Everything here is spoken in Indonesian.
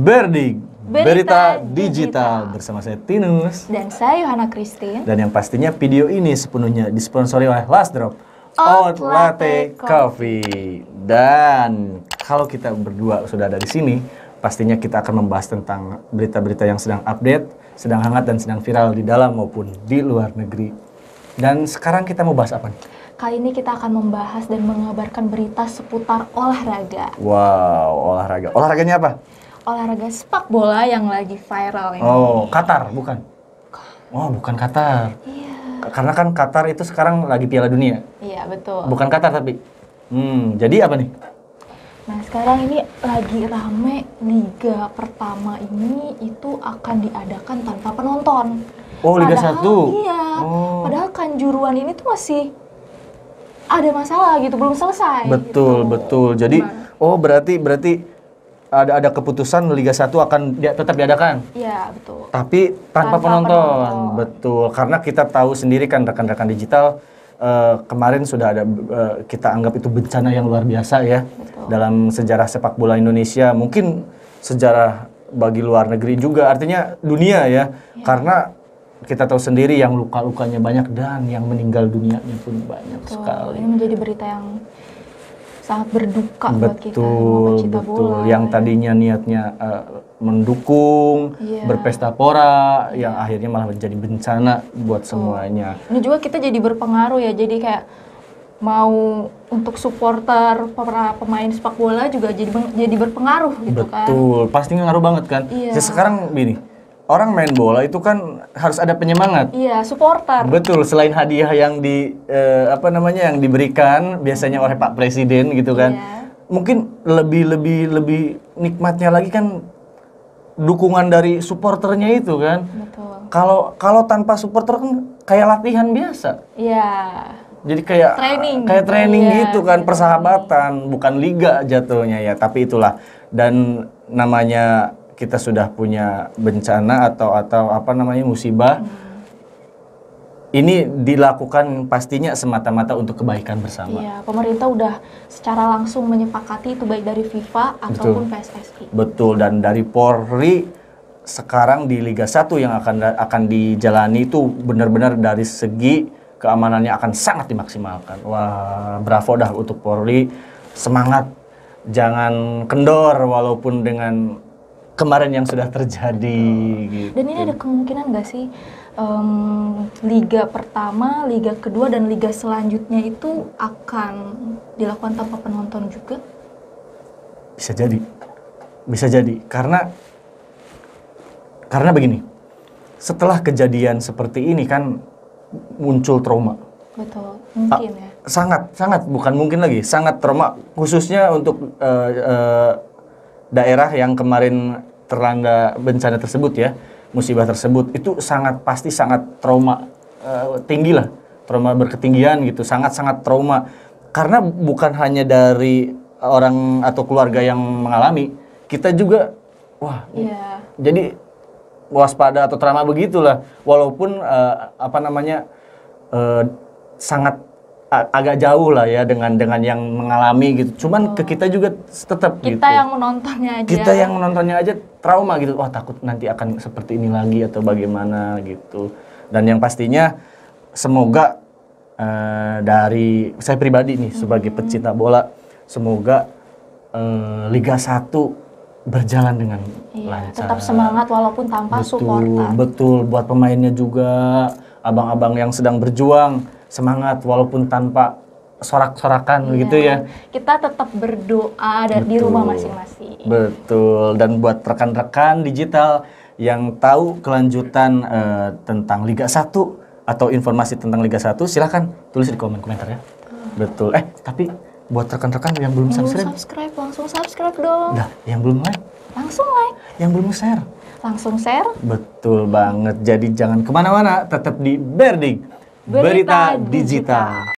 Berding Berita, Berita Digital. Digital bersama saya Tinus dan saya Yohana Christine dan yang pastinya video ini sepenuhnya disponsori oleh Last Drop Out Latte Coffee dan kalau kita berdua sudah ada di sini pastinya kita akan membahas tentang berita-berita yang sedang update, sedang hangat dan sedang viral di dalam maupun di luar negeri. Dan sekarang kita mau bahas apa nih? Kali ini kita akan membahas dan mengabarkan berita seputar olahraga. Wow, olahraga. Olahraganya apa? olahraga sepak bola yang lagi viral ini. Oh, Qatar bukan? Oh, bukan Qatar. Iya. Karena kan Qatar itu sekarang lagi Piala Dunia. Iya, betul. Bukan Qatar tapi. Hmm, jadi apa nih? Nah, sekarang ini lagi rame liga pertama ini itu akan diadakan tanpa penonton. Oh, Liga padahal, 1. Iya. Oh. Padahal kanjuruan ini tuh masih ada masalah gitu, belum selesai. Betul, gitu. betul. Jadi Gimana? oh berarti berarti ada ada keputusan Liga 1 akan ya, tetap diadakan. Iya, betul. Tapi tanpa, tanpa penonton. penonton. Betul, karena kita tahu sendiri kan rekan-rekan digital uh, kemarin sudah ada uh, kita anggap itu bencana yang luar biasa ya betul. dalam sejarah sepak bola Indonesia, mungkin sejarah bagi luar negeri juga, artinya dunia ya. ya. Karena kita tahu sendiri yang luka-lukanya banyak dan yang meninggal dunianya pun banyak betul. sekali. Ini menjadi berita yang sangat berduka betul, buat kita betul bola yang ya. tadinya niatnya uh, mendukung yeah. berpesta pora yeah. yang akhirnya malah menjadi bencana buat betul. semuanya ini juga kita jadi berpengaruh ya jadi kayak mau untuk supporter para pemain sepak bola juga jadi jadi berpengaruh gitu betul. kan betul pasti ngaruh banget kan yeah. Ya sekarang ini orang main bola itu kan harus ada penyemangat. Iya, supporter. Betul, selain hadiah yang di eh, apa namanya yang diberikan biasanya oleh Pak Presiden gitu kan. Iya. Mungkin lebih lebih lebih nikmatnya lagi kan dukungan dari supporternya itu kan. Betul. Kalau kalau tanpa supporter kan kayak latihan biasa. Iya. Jadi kayak training. kayak gitu. training iya, gitu kan, persahabatan, bukan liga jatuhnya ya, tapi itulah dan namanya kita sudah punya bencana atau atau apa namanya musibah ini dilakukan pastinya semata-mata untuk kebaikan bersama. Iya, pemerintah udah secara langsung menyepakati itu baik dari FIFA ataupun PSSI. Betul dan dari Polri sekarang di Liga 1 yang akan akan dijalani itu benar-benar dari segi keamanannya akan sangat dimaksimalkan. Wah, bravo dah untuk Polri. Semangat jangan kendor walaupun dengan kemarin yang sudah terjadi. Gitu. Dan ini ada kemungkinan nggak sih um, liga pertama, liga kedua dan liga selanjutnya itu akan dilakukan tanpa penonton juga? Bisa jadi, bisa jadi karena karena begini, setelah kejadian seperti ini kan muncul trauma. Betul, mungkin ah, ya. Sangat, sangat bukan mungkin lagi, sangat trauma khususnya untuk uh, uh, daerah yang kemarin terangga bencana tersebut ya, musibah tersebut itu sangat pasti sangat trauma uh, tinggi lah, trauma berketinggian gitu, sangat-sangat trauma karena bukan hanya dari orang atau keluarga yang mengalami, kita juga wah. Yeah. Jadi waspada atau trauma begitulah, walaupun uh, apa namanya uh, sangat agak jauh lah ya dengan dengan yang mengalami gitu. Cuman ke kita juga tetap kita gitu. yang menontonnya aja. Kita yang menontonnya aja trauma gitu. Wah, takut nanti akan seperti ini lagi atau bagaimana gitu. Dan yang pastinya semoga uh, dari saya pribadi nih sebagai hmm. pecinta bola, semoga uh, Liga 1 berjalan dengan iya, lancar. Tetap semangat walaupun tanpa betul, Betul, buat pemainnya juga, abang-abang yang sedang berjuang semangat walaupun tanpa sorak-sorakan yeah. gitu ya. Kita tetap berdoa dan di rumah masing-masing. Betul. Dan buat rekan-rekan digital yang tahu kelanjutan uh, tentang Liga 1 atau informasi tentang Liga 1 silahkan tulis di komen komentar ya. Hmm. Betul. Eh, tapi buat rekan-rekan yang belum, yang subscribe, subscribe langsung subscribe dong. Nah, yang belum like, langsung like. Yang belum share, langsung share. Betul banget. Jadi jangan kemana-mana, tetap di Berding Berita Digital.